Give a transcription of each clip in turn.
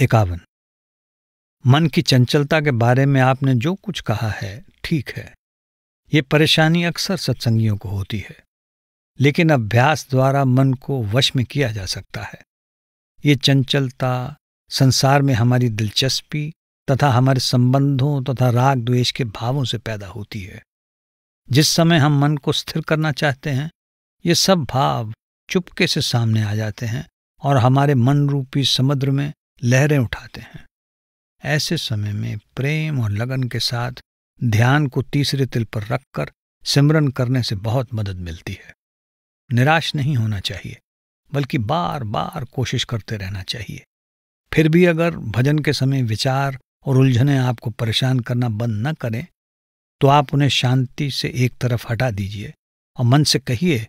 इक्यावन मन की चंचलता के बारे में आपने जो कुछ कहा है ठीक है ये परेशानी अक्सर सत्संगियों को होती है लेकिन अभ्यास द्वारा मन को वश में किया जा सकता है ये चंचलता संसार में हमारी दिलचस्पी तथा हमारे संबंधों तथा राग द्वेष के भावों से पैदा होती है जिस समय हम मन को स्थिर करना चाहते हैं ये सब भाव चुपके से सामने आ जाते हैं और हमारे मन रूपी समुद्र में लहरें उठाते हैं ऐसे समय में प्रेम और लगन के साथ ध्यान को तीसरे तिल पर रखकर सिमरन करने से बहुत मदद मिलती है निराश नहीं होना चाहिए बल्कि बार बार कोशिश करते रहना चाहिए फिर भी अगर भजन के समय विचार और उलझने आपको परेशान करना बंद न करें तो आप उन्हें शांति से एक तरफ हटा दीजिए और मन से कहिए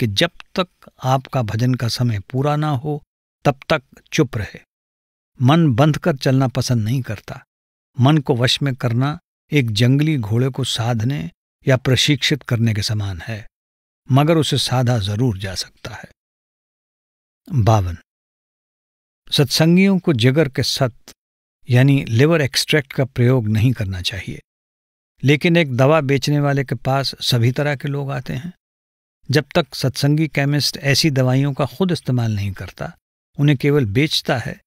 कि जब तक आपका भजन का समय पूरा ना हो तब तक चुप रहे मन बंध कर चलना पसंद नहीं करता मन को वश में करना एक जंगली घोड़े को साधने या प्रशिक्षित करने के समान है मगर उसे साधा जरूर जा सकता है बावन सत्संगियों को जिगर के सत यानी लिवर एक्सट्रैक्ट का प्रयोग नहीं करना चाहिए लेकिन एक दवा बेचने वाले के पास सभी तरह के लोग आते हैं जब तक सत्संगी केमिस्ट ऐसी दवाइयों का खुद इस्तेमाल नहीं करता उन्हें केवल बेचता है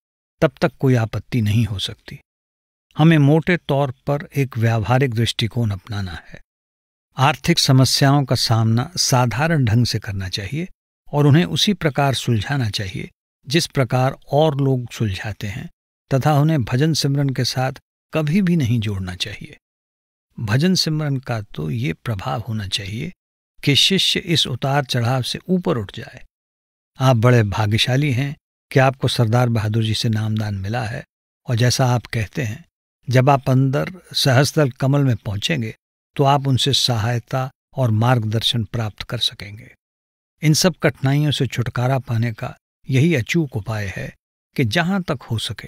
तब तक कोई आपत्ति नहीं हो सकती हमें मोटे तौर पर एक व्यावहारिक दृष्टिकोण अपनाना है आर्थिक समस्याओं का सामना साधारण ढंग से करना चाहिए और उन्हें उसी प्रकार सुलझाना चाहिए जिस प्रकार और लोग सुलझाते हैं तथा उन्हें भजन सिमरन के साथ कभी भी नहीं जोड़ना चाहिए भजन सिमरन का तो ये प्रभाव होना चाहिए कि शिष्य इस उतार चढ़ाव से ऊपर उठ जाए आप बड़े भाग्यशाली हैं कि आपको सरदार बहादुर जी से नामदान मिला है और जैसा आप कहते हैं जब आप अंदर सहस्त्र कमल में पहुंचेंगे तो आप उनसे सहायता और मार्गदर्शन प्राप्त कर सकेंगे इन सब कठिनाइयों से छुटकारा पाने का यही अचूक उपाय है कि जहां तक हो सके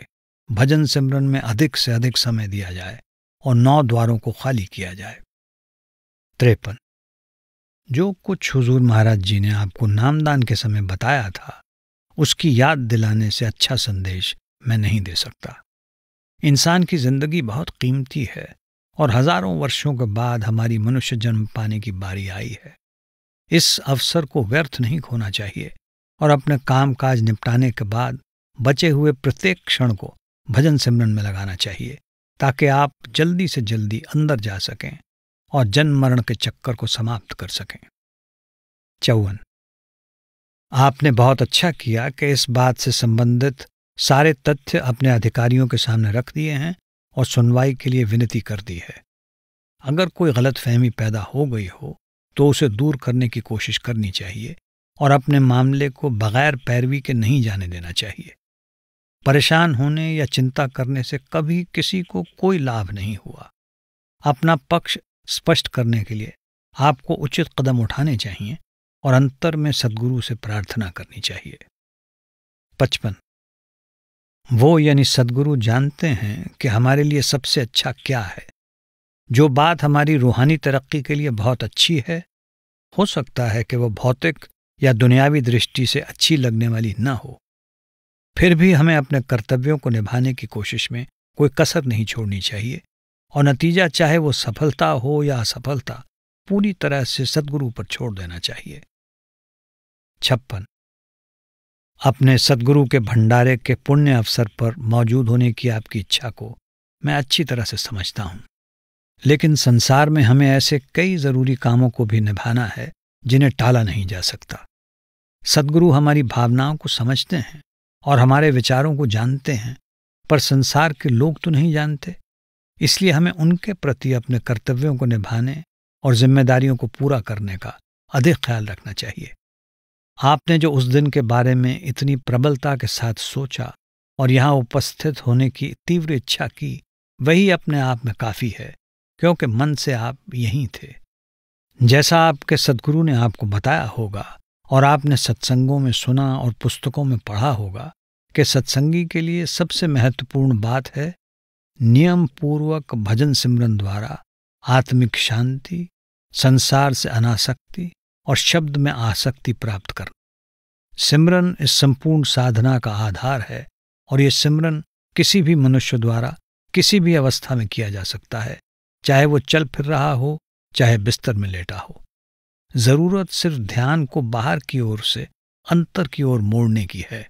भजन सिमरन में अधिक से अधिक समय दिया जाए और नौ द्वारों को खाली किया जाए त्रेपन जो कुछ हुजूर महाराज जी ने आपको नामदान के समय बताया था उसकी याद दिलाने से अच्छा संदेश मैं नहीं दे सकता इंसान की जिंदगी बहुत कीमती है और हजारों वर्षों के बाद हमारी मनुष्य जन्म पाने की बारी आई है इस अवसर को व्यर्थ नहीं खोना चाहिए और अपने काम काज निपटाने के बाद बचे हुए प्रत्येक क्षण को भजन सिमरन में लगाना चाहिए ताकि आप जल्दी से जल्दी अंदर जा सकें और जन्म मरण के चक्कर को समाप्त कर सकें चौवन आपने बहुत अच्छा किया कि इस बात से संबंधित सारे तथ्य अपने अधिकारियों के सामने रख दिए हैं और सुनवाई के लिए विनती कर दी है अगर कोई गलतफहमी पैदा हो गई हो तो उसे दूर करने की कोशिश करनी चाहिए और अपने मामले को बगैर पैरवी के नहीं जाने देना चाहिए परेशान होने या चिंता करने से कभी किसी को कोई लाभ नहीं हुआ अपना पक्ष स्पष्ट करने के लिए आपको उचित कदम उठाने चाहिए और अंतर में सदगुरु से प्रार्थना करनी चाहिए पचपन वो यानी सदगुरु जानते हैं कि हमारे लिए सबसे अच्छा क्या है जो बात हमारी रूहानी तरक्की के लिए बहुत अच्छी है हो सकता है कि वो भौतिक या दुनियावी दृष्टि से अच्छी लगने वाली ना हो फिर भी हमें अपने कर्तव्यों को निभाने की कोशिश में कोई कसर नहीं छोड़नी चाहिए और नतीजा चाहे वो सफलता हो या असफलता पूरी तरह से सदगुरु पर छोड़ देना चाहिए छप्पन अपने सदगुरु के भंडारे के पुण्य अवसर पर मौजूद होने की आपकी इच्छा को मैं अच्छी तरह से समझता हूं लेकिन संसार में हमें ऐसे कई जरूरी कामों को भी निभाना है जिन्हें टाला नहीं जा सकता सदगुरु हमारी भावनाओं को समझते हैं और हमारे विचारों को जानते हैं पर संसार के लोग तो नहीं जानते इसलिए हमें उनके प्रति अपने कर्तव्यों को निभाने और जिम्मेदारियों को पूरा करने का अधिक ख्याल रखना चाहिए आपने जो उस दिन के बारे में इतनी प्रबलता के साथ सोचा और यहाँ उपस्थित होने की तीव्र इच्छा की वही अपने आप में काफ़ी है क्योंकि मन से आप यहीं थे जैसा आपके सदगुरु ने आपको बताया होगा और आपने सत्संगों में सुना और पुस्तकों में पढ़ा होगा कि सत्संगी के लिए सबसे महत्वपूर्ण बात है नियम पूर्वक भजन सिमरन द्वारा आत्मिक शांति संसार से अनासक्ति और शब्द में आसक्ति प्राप्त करना सिमरन इस संपूर्ण साधना का आधार है और ये सिमरन किसी भी मनुष्य द्वारा किसी भी अवस्था में किया जा सकता है चाहे वो चल फिर रहा हो चाहे बिस्तर में लेटा हो जरूरत सिर्फ ध्यान को बाहर की ओर से अंतर की ओर मोड़ने की है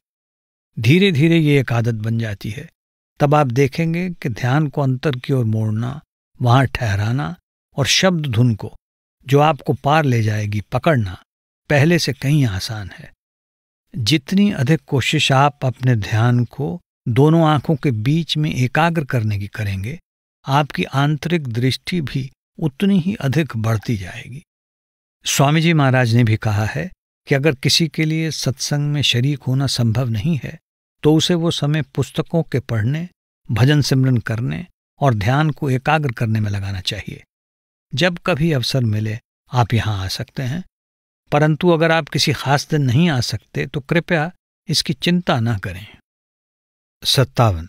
धीरे धीरे ये एक आदत बन जाती है तब आप देखेंगे कि ध्यान को अंतर की ओर मोड़ना वहां ठहराना और शब्द धुन को जो आपको पार ले जाएगी पकड़ना पहले से कहीं आसान है जितनी अधिक कोशिश आप अपने ध्यान को दोनों आंखों के बीच में एकाग्र करने की करेंगे आपकी आंतरिक दृष्टि भी उतनी ही अधिक बढ़ती जाएगी स्वामी जी महाराज ने भी कहा है कि अगर किसी के लिए सत्संग में शरीक होना संभव नहीं है तो उसे वो समय पुस्तकों के पढ़ने भजन सिमरन करने और ध्यान को एकाग्र करने में लगाना चाहिए जब कभी अवसर मिले आप यहाँ आ सकते हैं परंतु अगर आप किसी खास दिन नहीं आ सकते तो कृपया इसकी चिंता न करें सत्तावन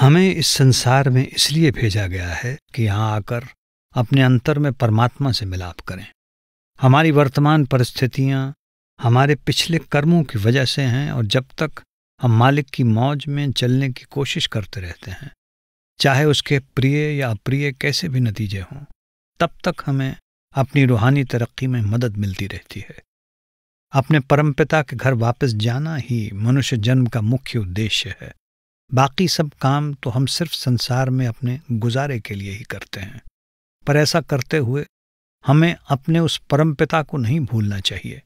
हमें इस संसार में इसलिए भेजा गया है कि यहाँ आकर अपने अंतर में परमात्मा से मिलाप करें हमारी वर्तमान परिस्थितियाँ हमारे पिछले कर्मों की वजह से हैं और जब तक हम मालिक की मौज में चलने की कोशिश करते रहते हैं चाहे उसके प्रिय या अप्रिय कैसे भी नतीजे हों तब तक हमें अपनी रूहानी तरक्की में मदद मिलती रहती है अपने परमपिता के घर वापस जाना ही मनुष्य जन्म का मुख्य उद्देश्य है बाकी सब काम तो हम सिर्फ संसार में अपने गुजारे के लिए ही करते हैं पर ऐसा करते हुए हमें अपने उस परमपिता को नहीं भूलना चाहिए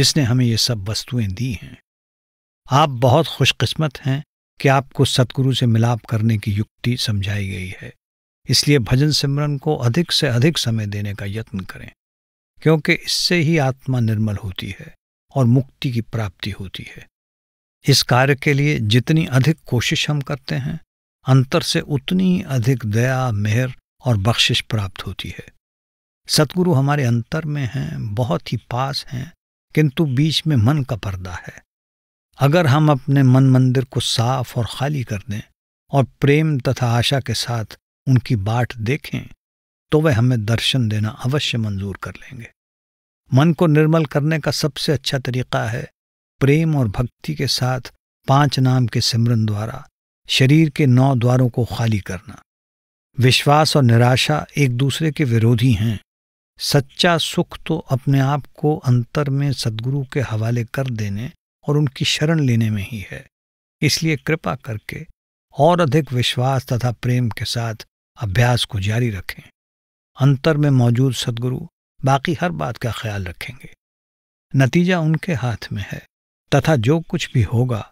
जिसने हमें ये सब वस्तुएं दी हैं आप बहुत खुशकिस्मत हैं कि आपको सतगुरु से मिलाप करने की युक्ति समझाई गई है इसलिए भजन सिमरन को अधिक से अधिक समय देने का यत्न करें क्योंकि इससे ही आत्मा निर्मल होती है और मुक्ति की प्राप्ति होती है इस कार्य के लिए जितनी अधिक कोशिश हम करते हैं अंतर से उतनी अधिक दया मेहर और बख्शिश प्राप्त होती है सतगुरु हमारे अंतर में हैं बहुत ही पास हैं किंतु बीच में मन का पर्दा है अगर हम अपने मन मंदिर को साफ और खाली कर दें और प्रेम तथा आशा के साथ उनकी बाट देखें तो वह हमें दर्शन देना अवश्य मंजूर कर लेंगे मन को निर्मल करने का सबसे अच्छा तरीका है प्रेम और भक्ति के साथ पांच नाम के सिमरन द्वारा शरीर के नौ द्वारों को खाली करना विश्वास और निराशा एक दूसरे के विरोधी हैं सच्चा सुख तो अपने आप को अंतर में सदगुरु के हवाले कर देने और उनकी शरण लेने में ही है इसलिए कृपा करके और अधिक विश्वास तथा प्रेम के साथ अभ्यास को जारी रखें अंतर में मौजूद सदगुरु बाकी हर बात का ख्याल रखेंगे नतीजा उनके हाथ में है तथा जो कुछ भी होगा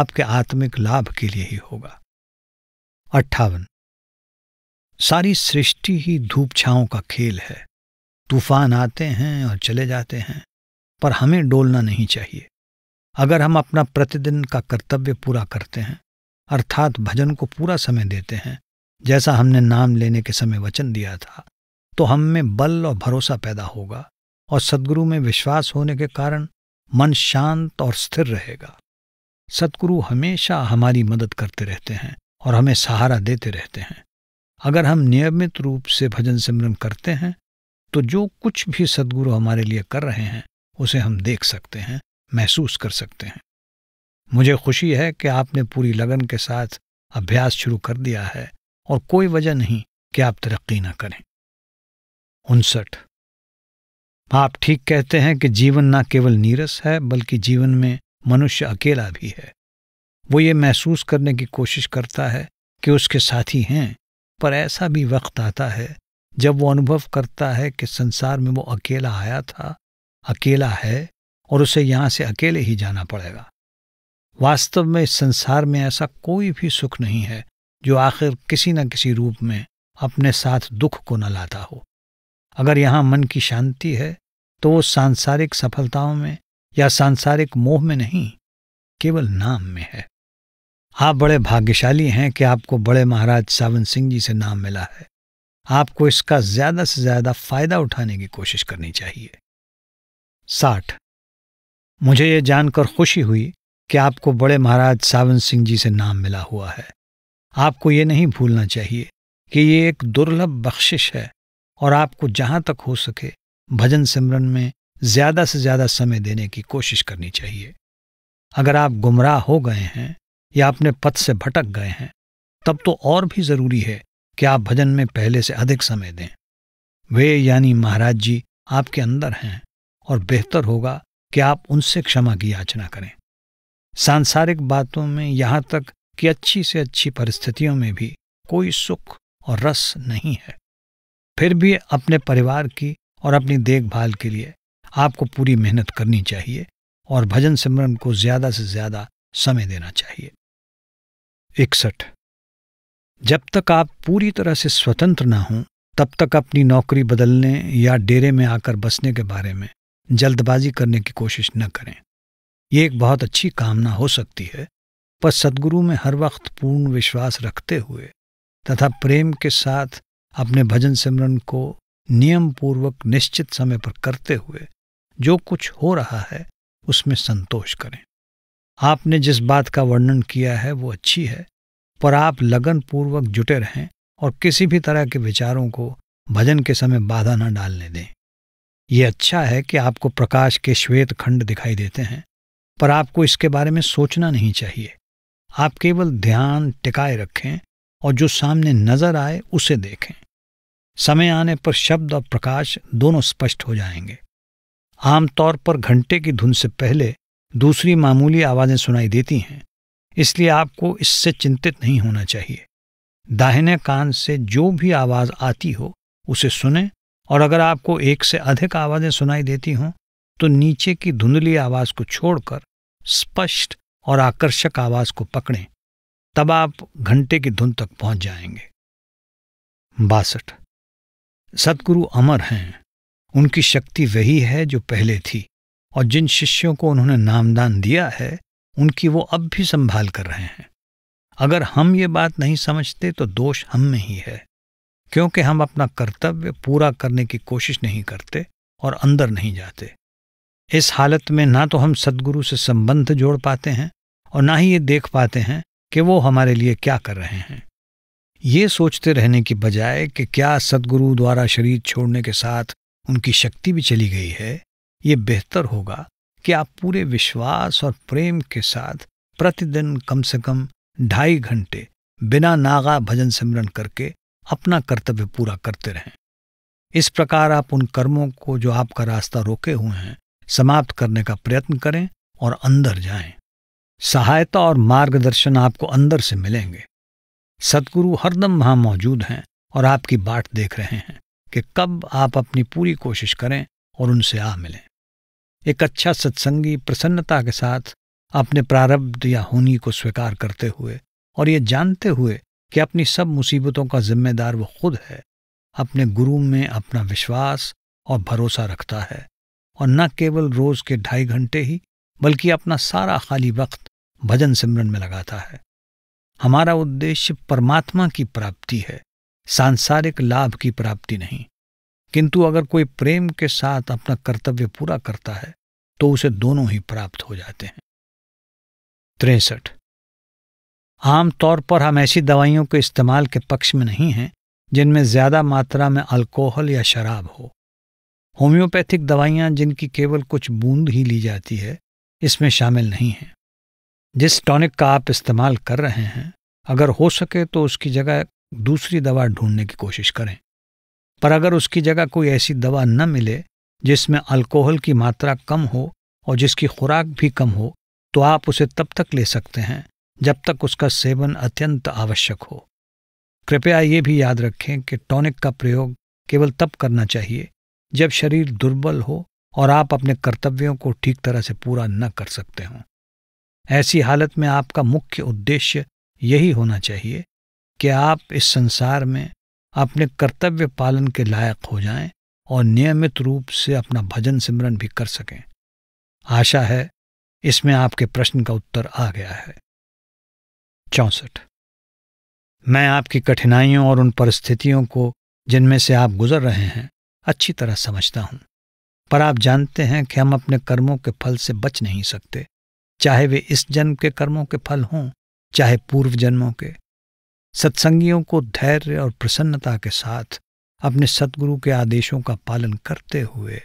आपके आत्मिक लाभ के लिए ही होगा अट्ठावन सारी सृष्टि ही धूप छाओं का खेल है तूफान आते हैं और चले जाते हैं पर हमें डोलना नहीं चाहिए अगर हम अपना प्रतिदिन का कर्तव्य पूरा करते हैं अर्थात भजन को पूरा समय देते हैं जैसा हमने नाम लेने के समय वचन दिया था तो हम में बल और भरोसा पैदा होगा और सदगुरु में विश्वास होने के कारण मन शांत और स्थिर रहेगा सदगुरु हमेशा हमारी मदद करते रहते हैं और हमें सहारा देते रहते हैं अगर हम नियमित रूप से भजन सिमरन करते हैं तो जो कुछ भी सदगुरु हमारे लिए कर रहे हैं उसे हम देख सकते हैं महसूस कर सकते हैं मुझे खुशी है कि आपने पूरी लगन के साथ अभ्यास शुरू कर दिया है और कोई वजह नहीं कि आप तरक्की न करें उनसठ आप ठीक कहते हैं कि जीवन न केवल नीरस है बल्कि जीवन में मनुष्य अकेला भी है वो ये महसूस करने की कोशिश करता है कि उसके साथी हैं पर ऐसा भी वक्त आता है जब वो अनुभव करता है कि संसार में वो अकेला आया था अकेला है और उसे यहां से अकेले ही जाना पड़ेगा वास्तव में इस संसार में ऐसा कोई भी सुख नहीं है जो आखिर किसी न किसी रूप में अपने साथ दुख को न लाता हो अगर यहां मन की शांति है तो वो सांसारिक सफलताओं में या सांसारिक मोह में नहीं केवल नाम में है आप बड़े भाग्यशाली हैं कि आपको बड़े महाराज सावन सिंह जी से नाम मिला है आपको इसका ज्यादा से ज्यादा फायदा उठाने की कोशिश करनी चाहिए साठ मुझे ये जानकर खुशी हुई कि आपको बड़े महाराज सावन सिंह जी से नाम मिला हुआ है आपको ये नहीं भूलना चाहिए कि ये एक दुर्लभ बख्शिश है और आपको जहाँ तक हो सके भजन सिमरन में ज्यादा से ज्यादा समय देने की कोशिश करनी चाहिए अगर आप गुमराह हो गए हैं या अपने पथ से भटक गए हैं तब तो और भी जरूरी है कि आप भजन में पहले से अधिक समय दें वे यानी महाराज जी आपके अंदर हैं और बेहतर होगा कि आप उनसे क्षमा की याचना करें सांसारिक बातों में यहां तक कि अच्छी से अच्छी परिस्थितियों में भी कोई सुख और रस नहीं है फिर भी अपने परिवार की और अपनी देखभाल के लिए आपको पूरी मेहनत करनी चाहिए और भजन सिमरन को ज्यादा से ज्यादा समय देना चाहिए इकसठ जब तक आप पूरी तरह से स्वतंत्र ना हों तब तक अपनी नौकरी बदलने या डेरे में आकर बसने के बारे में जल्दबाजी करने की कोशिश न करें ये एक बहुत अच्छी कामना हो सकती है पर सदगुरु में हर वक्त पूर्ण विश्वास रखते हुए तथा प्रेम के साथ अपने भजन सिमरन को नियम पूर्वक निश्चित समय पर करते हुए जो कुछ हो रहा है उसमें संतोष करें आपने जिस बात का वर्णन किया है वो अच्छी है पर आप लगन पूर्वक जुटे रहें और किसी भी तरह के विचारों को भजन के समय बाधा न डालने दें ये अच्छा है कि आपको प्रकाश के श्वेत खंड दिखाई देते हैं पर आपको इसके बारे में सोचना नहीं चाहिए आप केवल ध्यान टिकाए रखें और जो सामने नजर आए उसे देखें समय आने पर शब्द और प्रकाश दोनों स्पष्ट हो जाएंगे आमतौर पर घंटे की धुन से पहले दूसरी मामूली आवाज़ें सुनाई देती हैं इसलिए आपको इससे चिंतित नहीं होना चाहिए दाहिने कान से जो भी आवाज़ आती हो उसे सुने और अगर आपको एक से अधिक आवाज़ें सुनाई देती हों तो नीचे की धुंधली आवाज़ को छोड़कर स्पष्ट और आकर्षक आवाज़ को पकड़ें तब आप घंटे की धुन तक पहुंच जाएंगे बासठ सतगुरु अमर हैं उनकी शक्ति वही है जो पहले थी और जिन शिष्यों को उन्होंने नामदान दिया है उनकी वो अब भी संभाल कर रहे हैं अगर हम ये बात नहीं समझते तो दोष हम में ही है क्योंकि हम अपना कर्तव्य पूरा करने की कोशिश नहीं करते और अंदर नहीं जाते इस हालत में ना तो हम सदगुरु से संबंध जोड़ पाते हैं और ना ही ये देख पाते हैं कि वो हमारे लिए क्या कर रहे हैं ये सोचते रहने की बजाय कि क्या सदगुरु द्वारा शरीर छोड़ने के साथ उनकी शक्ति भी चली गई है ये बेहतर होगा कि आप पूरे विश्वास और प्रेम के साथ प्रतिदिन कम से कम ढाई घंटे बिना नागा भजन सिमरन करके अपना कर्तव्य पूरा करते रहें इस प्रकार आप उन कर्मों को जो आपका रास्ता रोके हुए हैं समाप्त करने का प्रयत्न करें और अंदर जाएं। सहायता और मार्गदर्शन आपको अंदर से मिलेंगे सदगुरु हरदम वहां मौजूद हैं और आपकी बाट देख रहे हैं कि कब आप अपनी पूरी कोशिश करें और उनसे आ मिलें एक अच्छा सत्संगी प्रसन्नता के साथ अपने प्रारब्ध या होनी को स्वीकार करते हुए और ये जानते हुए कि अपनी सब मुसीबतों का जिम्मेदार वो खुद है अपने गुरु में अपना विश्वास और भरोसा रखता है और न केवल रोज के ढाई घंटे ही बल्कि अपना सारा खाली वक्त भजन सिमरन में लगाता है हमारा उद्देश्य परमात्मा की प्राप्ति है सांसारिक लाभ की प्राप्ति नहीं किंतु अगर कोई प्रेम के साथ अपना कर्तव्य पूरा करता है तो उसे दोनों ही प्राप्त हो जाते हैं तिरसठ आम तौर पर हम ऐसी दवाइयों के इस्तेमाल के पक्ष में नहीं हैं जिनमें ज़्यादा मात्रा में अल्कोहल या शराब हो होम्योपैथिक दवाइयाँ जिनकी केवल कुछ बूंद ही ली जाती है इसमें शामिल नहीं हैं जिस टॉनिक का आप इस्तेमाल कर रहे हैं अगर हो सके तो उसकी जगह दूसरी दवा ढूंढने की कोशिश करें पर अगर उसकी जगह कोई ऐसी दवा न मिले जिसमें अल्कोहल की मात्रा कम हो और जिसकी खुराक भी कम हो तो आप उसे तब तक ले सकते हैं जब तक उसका सेवन अत्यंत आवश्यक हो कृपया ये भी याद रखें कि टॉनिक का प्रयोग केवल तब करना चाहिए जब शरीर दुर्बल हो और आप अपने कर्तव्यों को ठीक तरह से पूरा न कर सकते हों ऐसी हालत में आपका मुख्य उद्देश्य यही होना चाहिए कि आप इस संसार में अपने कर्तव्य पालन के लायक हो जाएं और नियमित रूप से अपना भजन सिमरन भी कर सकें आशा है इसमें आपके प्रश्न का उत्तर आ गया है चौंसठ मैं आपकी कठिनाइयों और उन परिस्थितियों को जिनमें से आप गुजर रहे हैं अच्छी तरह समझता हूं पर आप जानते हैं कि हम अपने कर्मों के फल से बच नहीं सकते चाहे वे इस जन्म के कर्मों के फल हों चाहे पूर्व जन्मों के सत्संगियों को धैर्य और प्रसन्नता के साथ अपने सतगुरु के आदेशों का पालन करते हुए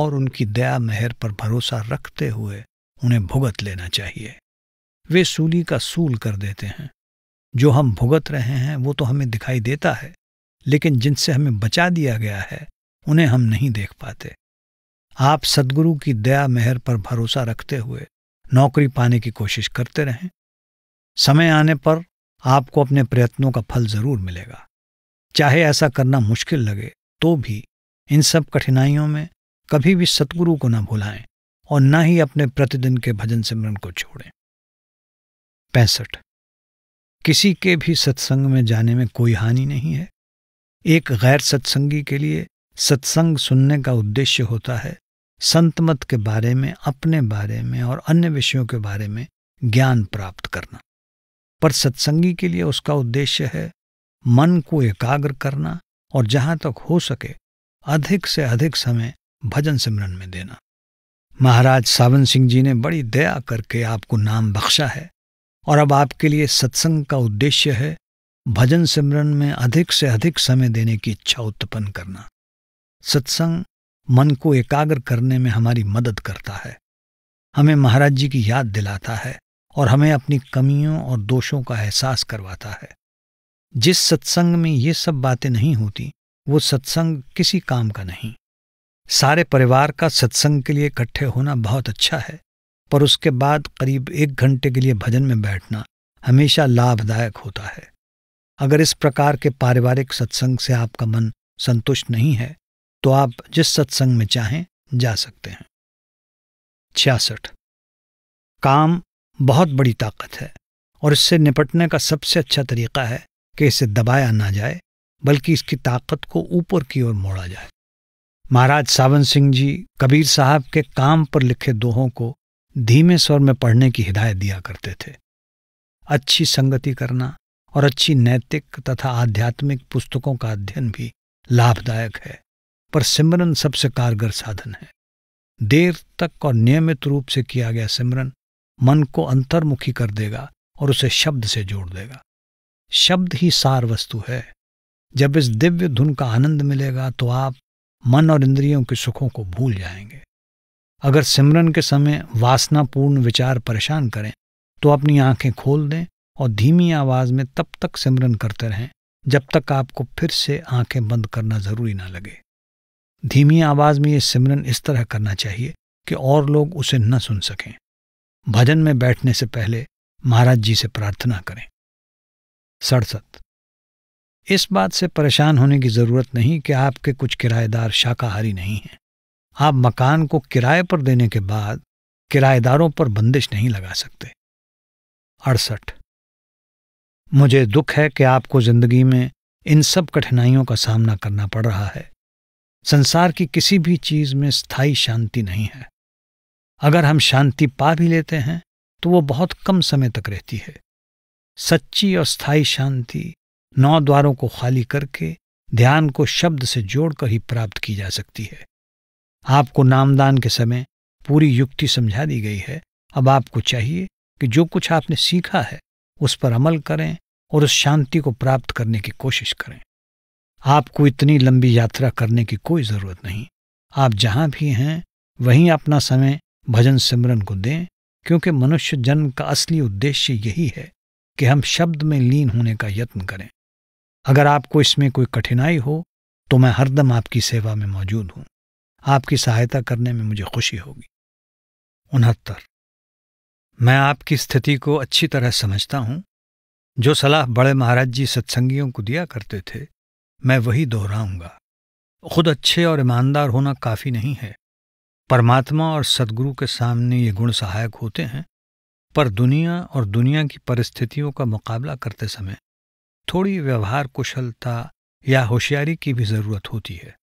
और उनकी दया मेहर पर भरोसा रखते हुए उन्हें भुगत लेना चाहिए वे सूली का सूल कर देते हैं जो हम भुगत रहे हैं वो तो हमें दिखाई देता है लेकिन जिनसे हमें बचा दिया गया है उन्हें हम नहीं देख पाते आप सदगुरु की दया मेहर पर भरोसा रखते हुए नौकरी पाने की कोशिश करते रहें समय आने पर आपको अपने प्रयत्नों का फल जरूर मिलेगा चाहे ऐसा करना मुश्किल लगे तो भी इन सब कठिनाइयों में कभी भी सतगुरु को न भुलाएं और न ही अपने प्रतिदिन के भजन सिमरन को छोड़ें पैंसठ किसी के भी सत्संग में जाने में कोई हानि नहीं है एक गैर सत्संगी के लिए सत्संग सुनने का उद्देश्य होता है संतमत के बारे में अपने बारे में और अन्य विषयों के बारे में ज्ञान प्राप्त करना पर सत्संगी के लिए उसका उद्देश्य है मन को एकाग्र करना और जहां तक हो सके अधिक से अधिक समय भजन सिमरन में देना महाराज सावन सिंह जी ने बड़ी दया करके आपको नाम बख्शा है और अब आपके लिए सत्संग का उद्देश्य है भजन सिमरन में अधिक से अधिक समय देने की इच्छा उत्पन्न करना सत्संग मन को एकाग्र करने में हमारी मदद करता है हमें महाराज जी की याद दिलाता है और हमें अपनी कमियों और दोषों का एहसास करवाता है जिस सत्संग में ये सब बातें नहीं होती वो सत्संग किसी काम का नहीं सारे परिवार का सत्संग के लिए इकट्ठे होना बहुत अच्छा है पर उसके बाद करीब एक घंटे के लिए भजन में बैठना हमेशा लाभदायक होता है अगर इस प्रकार के पारिवारिक सत्संग से आपका मन संतुष्ट नहीं है तो आप जिस सत्संग में चाहें जा सकते हैं छियासठ काम बहुत बड़ी ताकत है और इससे निपटने का सबसे अच्छा तरीका है कि इसे दबाया ना जाए बल्कि इसकी ताकत को ऊपर की ओर मोड़ा जाए महाराज सावन सिंह जी कबीर साहब के काम पर लिखे दोहों को धीमे स्वर में पढ़ने की हिदायत दिया करते थे अच्छी संगति करना और अच्छी नैतिक तथा आध्यात्मिक पुस्तकों का अध्ययन भी लाभदायक है पर सिमरन सबसे कारगर साधन है देर तक और नियमित रूप से किया गया सिमरन मन को अंतर्मुखी कर देगा और उसे शब्द से जोड़ देगा शब्द ही सार वस्तु है जब इस दिव्य धुन का आनंद मिलेगा तो आप मन और इंद्रियों के सुखों को भूल जाएंगे अगर सिमरन के समय वासनापूर्ण विचार परेशान करें तो अपनी आंखें खोल दें और धीमी आवाज में तब तक सिमरन करते रहें जब तक आपको फिर से आंखें बंद करना जरूरी ना लगे धीमी आवाज में ये सिमरन इस तरह करना चाहिए कि और लोग उसे न सुन सकें भजन में बैठने से पहले महाराज जी से प्रार्थना करें सड़सठ इस बात से परेशान होने की जरूरत नहीं कि आपके कुछ किराएदार शाकाहारी नहीं हैं आप मकान को किराए पर देने के बाद किराएदारों पर बंदिश नहीं लगा सकते अड़सठ मुझे दुख है कि आपको जिंदगी में इन सब कठिनाइयों का सामना करना पड़ रहा है संसार की किसी भी चीज में स्थायी शांति नहीं है अगर हम शांति पा भी लेते हैं तो वो बहुत कम समय तक रहती है सच्ची और स्थायी शांति नौ द्वारों को खाली करके ध्यान को शब्द से जोड़कर ही प्राप्त की जा सकती है आपको नामदान के समय पूरी युक्ति समझा दी गई है अब आपको चाहिए कि जो कुछ आपने सीखा है उस पर अमल करें और उस शांति को प्राप्त करने की कोशिश करें आपको इतनी लंबी यात्रा करने की कोई ज़रूरत नहीं आप जहां भी हैं वहीं अपना समय भजन सिमरन को दें क्योंकि मनुष्य जन्म का असली उद्देश्य यही है कि हम शब्द में लीन होने का यत्न करें अगर आपको इसमें कोई कठिनाई हो तो मैं हरदम आपकी सेवा में मौजूद हूं आपकी सहायता करने में मुझे खुशी होगी उनहत्तर मैं आपकी स्थिति को अच्छी तरह समझता हूँ जो सलाह बड़े महाराज जी सत्संगियों को दिया करते थे मैं वही दोहराऊंगा खुद अच्छे और ईमानदार होना काफी नहीं है परमात्मा और सदगुरु के सामने ये गुण सहायक होते हैं पर दुनिया और दुनिया की परिस्थितियों का मुकाबला करते समय थोड़ी व्यवहार कुशलता या होशियारी की भी जरूरत होती है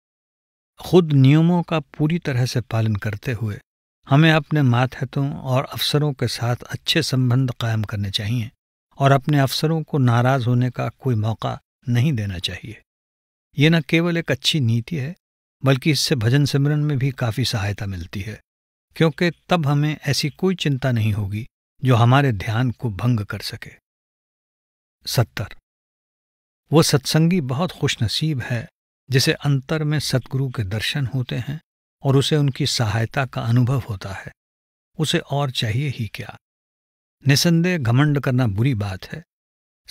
खुद नियमों का पूरी तरह से पालन करते हुए हमें अपने मातहतों और अफसरों के साथ अच्छे संबंध कायम करने चाहिए और अपने अफसरों को नाराज होने का कोई मौका नहीं देना चाहिए ये न केवल एक अच्छी नीति है बल्कि इससे भजन सिमरन में भी काफ़ी सहायता मिलती है क्योंकि तब हमें ऐसी कोई चिंता नहीं होगी जो हमारे ध्यान को भंग कर सके सत्तर वो सत्संगी बहुत खुशनसीब है जिसे अंतर में सतगुरु के दर्शन होते हैं और उसे उनकी सहायता का अनुभव होता है उसे और चाहिए ही क्या निसंदेह घमंड करना बुरी बात है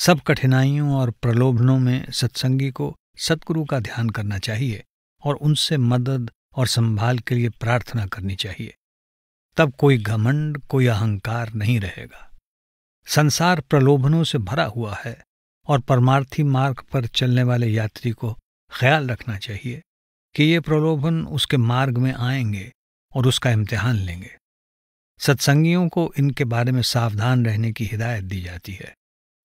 सब कठिनाइयों और प्रलोभनों में सत्संगी को सतगुरु का ध्यान करना चाहिए और उनसे मदद और संभाल के लिए प्रार्थना करनी चाहिए तब कोई घमंड कोई अहंकार नहीं रहेगा संसार प्रलोभनों से भरा हुआ है और परमार्थी मार्ग पर चलने वाले यात्री को ख्याल रखना चाहिए कि ये प्रलोभन उसके मार्ग में आएंगे और उसका इम्तिहान लेंगे सत्संगियों को इनके बारे में सावधान रहने की हिदायत दी जाती है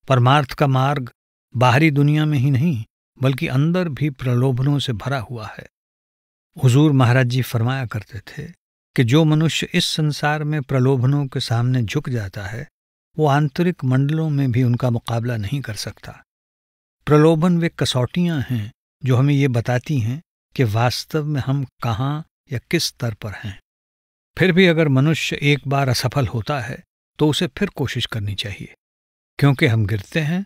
परमार्थ का मार्ग बाहरी दुनिया में ही नहीं बल्कि अंदर भी प्रलोभनों से भरा हुआ है हुजूर महाराज जी फरमाया करते थे कि जो मनुष्य इस संसार में प्रलोभनों के सामने झुक जाता है वो आंतरिक मंडलों में भी उनका मुकाबला नहीं कर सकता प्रलोभन वे कसौटियां हैं जो हमें ये बताती हैं कि वास्तव में हम कहाँ या किस स्तर पर हैं फिर भी अगर मनुष्य एक बार असफल होता है तो उसे फिर कोशिश करनी चाहिए क्योंकि हम गिरते हैं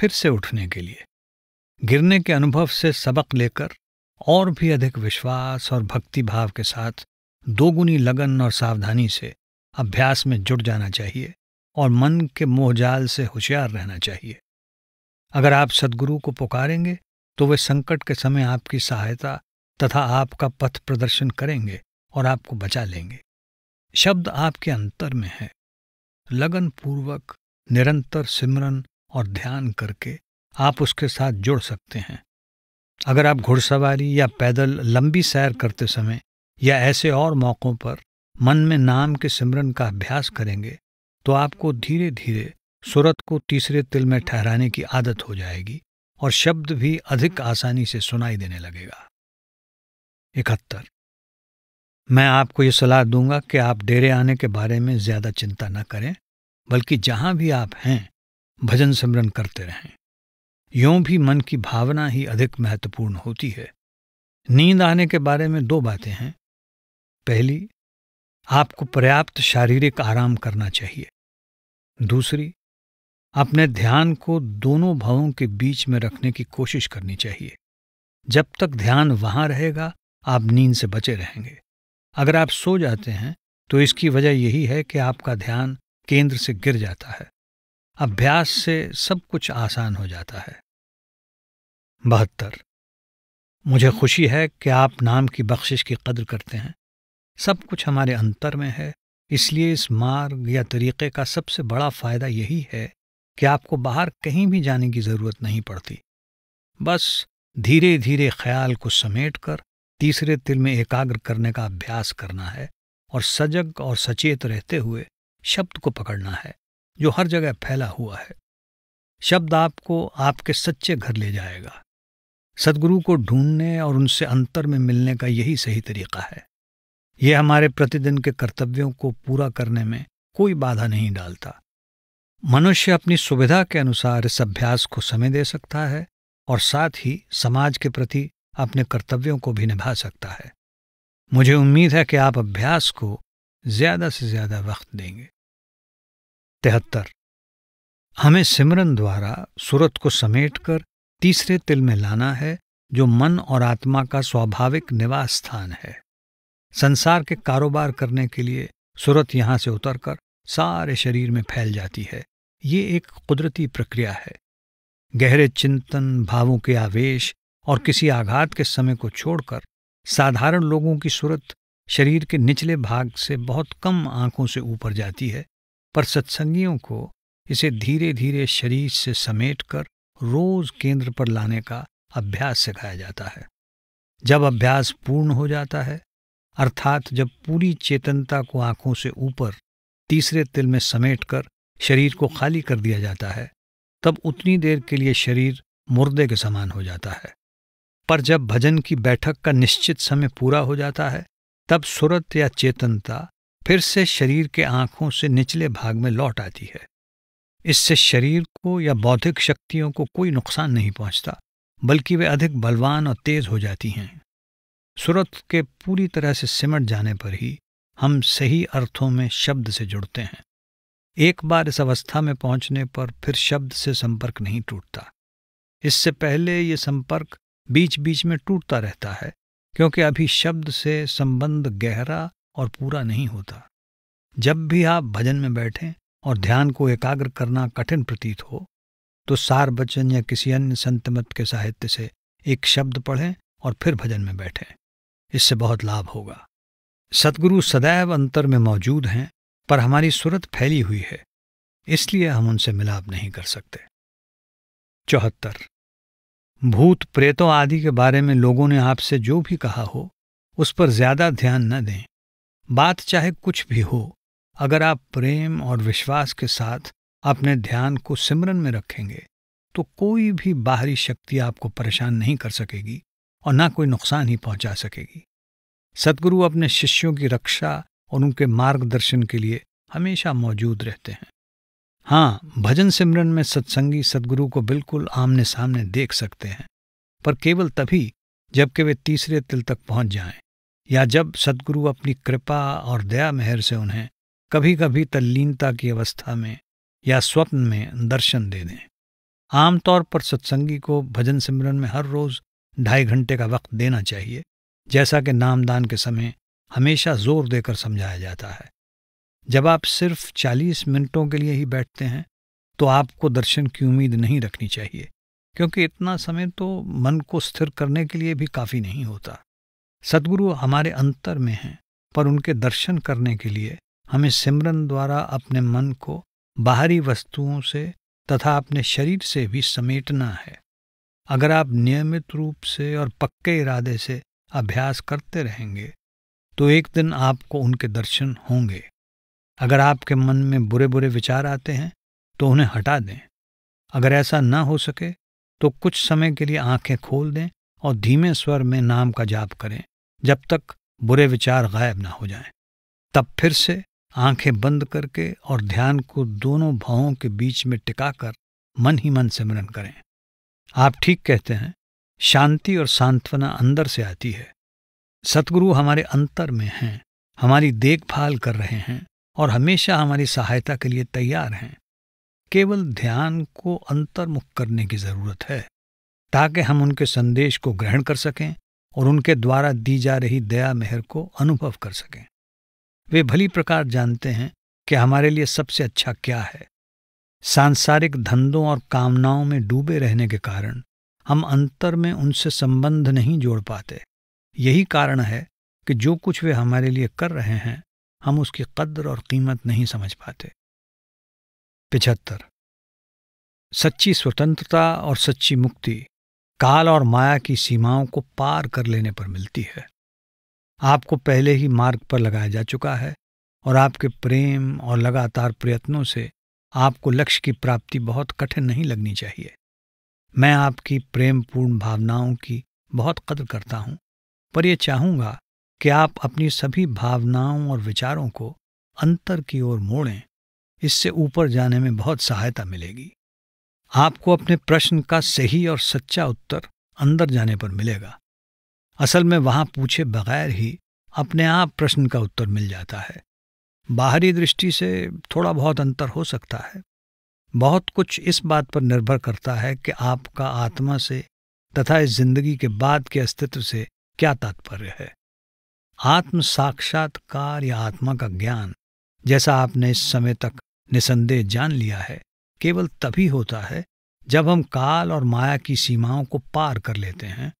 फिर से उठने के लिए गिरने के अनुभव से सबक लेकर और भी अधिक विश्वास और भक्ति भाव के साथ दोगुनी लगन और सावधानी से अभ्यास में जुड़ जाना चाहिए और मन के मोहजाल से होशियार रहना चाहिए अगर आप सदगुरु को पुकारेंगे तो वे संकट के समय आपकी सहायता तथा आपका पथ प्रदर्शन करेंगे और आपको बचा लेंगे शब्द आपके अंतर में है लगन पूर्वक निरंतर सिमरन और ध्यान करके आप उसके साथ जुड़ सकते हैं अगर आप घुड़सवारी या पैदल लंबी सैर करते समय या ऐसे और मौक़ों पर मन में नाम के सिमरन का अभ्यास करेंगे तो आपको धीरे धीरे सूरत को तीसरे तिल में ठहराने की आदत हो जाएगी और शब्द भी अधिक आसानी से सुनाई देने लगेगा इकहत्तर मैं आपको यह सलाह दूंगा कि आप डेरे आने के बारे में ज्यादा चिंता न करें बल्कि जहां भी आप हैं भजन सिमरन करते रहें यों भी मन की भावना ही अधिक महत्वपूर्ण होती है नींद आने के बारे में दो बातें हैं पहली आपको पर्याप्त शारीरिक आराम करना चाहिए दूसरी अपने ध्यान को दोनों भावों के बीच में रखने की कोशिश करनी चाहिए जब तक ध्यान वहां रहेगा आप नींद से बचे रहेंगे अगर आप सो जाते हैं तो इसकी वजह यही है कि आपका ध्यान केंद्र से गिर जाता है अभ्यास से सब कुछ आसान हो जाता है बहत्तर मुझे खुशी है कि आप नाम की बख्शिश की कदर करते हैं सब कुछ हमारे अंतर में है इसलिए इस मार्ग या तरीके का सबसे बड़ा फायदा यही है कि आपको बाहर कहीं भी जाने की जरूरत नहीं पड़ती बस धीरे धीरे ख्याल को समेट कर तीसरे तिल में एकाग्र करने का अभ्यास करना है और सजग और सचेत रहते हुए शब्द को पकड़ना है जो हर जगह फैला हुआ है शब्द आपको आपके सच्चे घर ले जाएगा सदगुरु को ढूंढने और उनसे अंतर में मिलने का यही सही तरीका है यह हमारे प्रतिदिन के कर्तव्यों को पूरा करने में कोई बाधा नहीं डालता मनुष्य अपनी सुविधा के अनुसार इस अभ्यास को समय दे सकता है और साथ ही समाज के प्रति अपने कर्तव्यों को भी निभा सकता है मुझे उम्मीद है कि आप अभ्यास को ज्यादा से ज्यादा वक्त देंगे तिहत्तर हमें सिमरन द्वारा सूरत को समेटकर तीसरे तिल में लाना है जो मन और आत्मा का स्वाभाविक निवास स्थान है संसार के कारोबार करने के लिए सूरत यहां से उतरकर सारे शरीर में फैल जाती है ये एक कुदरती प्रक्रिया है गहरे चिंतन भावों के आवेश और किसी आघात के समय को छोड़कर साधारण लोगों की सूरत शरीर के निचले भाग से बहुत कम आंखों से ऊपर जाती है पर सत्संगियों को इसे धीरे धीरे शरीर से समेटकर रोज केंद्र पर लाने का अभ्यास सिखाया जाता है जब अभ्यास पूर्ण हो जाता है अर्थात जब पूरी चेतनता को आंखों से ऊपर तीसरे तिल में समेटकर शरीर को खाली कर दिया जाता है तब उतनी देर के लिए शरीर मुर्दे के समान हो जाता है पर जब भजन की बैठक का निश्चित समय पूरा हो जाता है तब सुरत या चेतनता फिर से शरीर के आंखों से निचले भाग में लौट आती है इससे शरीर को या बौद्धिक शक्तियों को कोई नुकसान नहीं पहुंचता बल्कि वे अधिक बलवान और तेज हो जाती हैं सुरत के पूरी तरह से सिमट जाने पर ही हम सही अर्थों में शब्द से जुड़ते हैं एक बार इस अवस्था में पहुंचने पर फिर शब्द से संपर्क नहीं टूटता इससे पहले ये संपर्क बीच बीच में टूटता रहता है क्योंकि अभी शब्द से संबंध गहरा और पूरा नहीं होता जब भी आप भजन में बैठें और ध्यान को एकाग्र करना कठिन प्रतीत हो तो सार बचन या किसी अन्य संतमत के साहित्य से एक शब्द पढ़ें और फिर भजन में बैठें इससे बहुत लाभ होगा सतगुरु सदैव अंतर में मौजूद हैं पर हमारी सूरत फैली हुई है इसलिए हम उनसे मिलाप नहीं कर सकते चौहत्तर भूत प्रेतों आदि के बारे में लोगों ने आपसे जो भी कहा हो उस पर ज्यादा ध्यान न दें बात चाहे कुछ भी हो अगर आप प्रेम और विश्वास के साथ अपने ध्यान को सिमरन में रखेंगे तो कोई भी बाहरी शक्ति आपको परेशान नहीं कर सकेगी और ना कोई नुकसान ही पहुंचा सकेगी सदगुरु अपने शिष्यों की रक्षा और उनके मार्गदर्शन के लिए हमेशा मौजूद रहते हैं हाँ भजन सिमरन में सत्संगी सदगुरु को बिल्कुल आमने सामने देख सकते हैं पर केवल तभी जबकि वे तीसरे तिल तक पहुंच जाएं या जब सदगुरु अपनी कृपा और दया मेहर से उन्हें कभी कभी तल्लीनता की अवस्था में या स्वप्न में दर्शन दे दें आमतौर पर सत्संगी को भजन सिमरन में हर रोज ढाई घंटे का वक्त देना चाहिए जैसा कि नामदान के समय हमेशा जोर देकर समझाया जाता है जब आप सिर्फ चालीस मिनटों के लिए ही बैठते हैं तो आपको दर्शन की उम्मीद नहीं रखनी चाहिए क्योंकि इतना समय तो मन को स्थिर करने के लिए भी काफ़ी नहीं होता सदगुरु हमारे अंतर में हैं पर उनके दर्शन करने के लिए हमें सिमरन द्वारा अपने मन को बाहरी वस्तुओं से तथा अपने शरीर से भी समेटना है अगर आप नियमित रूप से और पक्के इरादे से अभ्यास करते रहेंगे तो एक दिन आपको उनके दर्शन होंगे अगर आपके मन में बुरे बुरे विचार आते हैं तो उन्हें हटा दें अगर ऐसा न हो सके तो कुछ समय के लिए आंखें खोल दें और धीमे स्वर में नाम का जाप करें जब तक बुरे विचार गायब ना हो जाएं। तब फिर से आंखें बंद करके और ध्यान को दोनों भावों के बीच में टिकाकर मन ही मन सिमरन करें आप ठीक कहते हैं शांति और सांत्वना अंदर से आती है सतगुरु हमारे अंतर में हैं हमारी देखभाल कर रहे हैं और हमेशा हमारी सहायता के लिए तैयार हैं केवल ध्यान को अंतर्मुख करने की जरूरत है ताकि हम उनके संदेश को ग्रहण कर सकें और उनके द्वारा दी जा रही दया मेहर को अनुभव कर सकें वे भली प्रकार जानते हैं कि हमारे लिए सबसे अच्छा क्या है सांसारिक धंधों और कामनाओं में डूबे रहने के कारण हम अंतर में उनसे संबंध नहीं जोड़ पाते यही कारण है कि जो कुछ वे हमारे लिए कर रहे हैं हम उसकी कद्र और कीमत नहीं समझ पाते पिछहत्तर सच्ची स्वतंत्रता और सच्ची मुक्ति काल और माया की सीमाओं को पार कर लेने पर मिलती है आपको पहले ही मार्ग पर लगाया जा चुका है और आपके प्रेम और लगातार प्रयत्नों से आपको लक्ष्य की प्राप्ति बहुत कठिन नहीं लगनी चाहिए मैं आपकी प्रेमपूर्ण भावनाओं की बहुत कद्र करता हूं पर यह चाहूंगा कि आप अपनी सभी भावनाओं और विचारों को अंतर की ओर मोड़ें इससे ऊपर जाने में बहुत सहायता मिलेगी आपको अपने प्रश्न का सही और सच्चा उत्तर अंदर जाने पर मिलेगा असल में वहां पूछे बगैर ही अपने आप प्रश्न का उत्तर मिल जाता है बाहरी दृष्टि से थोड़ा बहुत अंतर हो सकता है बहुत कुछ इस बात पर निर्भर करता है कि आपका आत्मा से तथा इस जिंदगी के बाद के अस्तित्व से क्या तात्पर्य है आत्म साक्षात्कार या आत्मा का ज्ञान जैसा आपने इस समय तक निसंदेह जान लिया है केवल तभी होता है जब हम काल और माया की सीमाओं को पार कर लेते हैं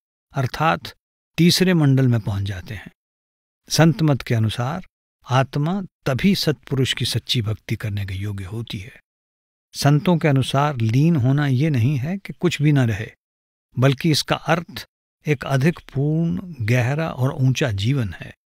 अर्थात तीसरे मंडल में पहुंच जाते हैं संत मत के अनुसार आत्मा तभी सत्पुरुष की सच्ची भक्ति करने के योग्य होती है संतों के अनुसार लीन होना ये नहीं है कि कुछ भी न रहे बल्कि इसका अर्थ एक अधिक पूर्ण गहरा और ऊंचा जीवन है